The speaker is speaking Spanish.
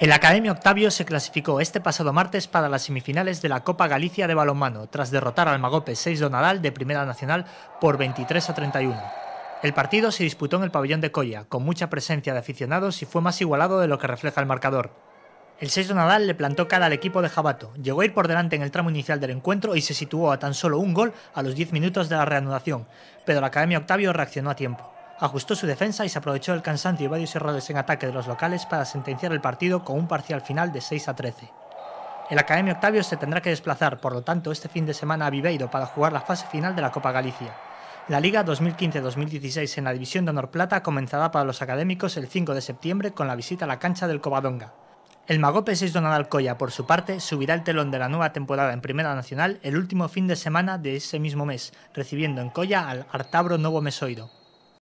El Academia Octavio se clasificó este pasado martes para las semifinales de la Copa Galicia de balonmano, tras derrotar al Magope 6 de Nadal de Primera Nacional por 23 a 31. El partido se disputó en el pabellón de Colla, con mucha presencia de aficionados y fue más igualado de lo que refleja el marcador. El 6 de Nadal le plantó cara al equipo de Jabato, llegó a ir por delante en el tramo inicial del encuentro y se situó a tan solo un gol a los 10 minutos de la reanudación, pero la Academia Octavio reaccionó a tiempo ajustó su defensa y se aprovechó del cansancio y varios errores en ataque de los locales para sentenciar el partido con un parcial final de 6 a 13. El Academia Octavio se tendrá que desplazar, por lo tanto, este fin de semana a Viveiro para jugar la fase final de la Copa Galicia. La Liga 2015-2016 en la División de Honor Plata comenzará para los académicos el 5 de septiembre con la visita a la cancha del Covadonga. El Magope 6 Donald Alcoya, por su parte, subirá el telón de la nueva temporada en Primera Nacional el último fin de semana de ese mismo mes, recibiendo en Colla al Artabro Novo Mesoido.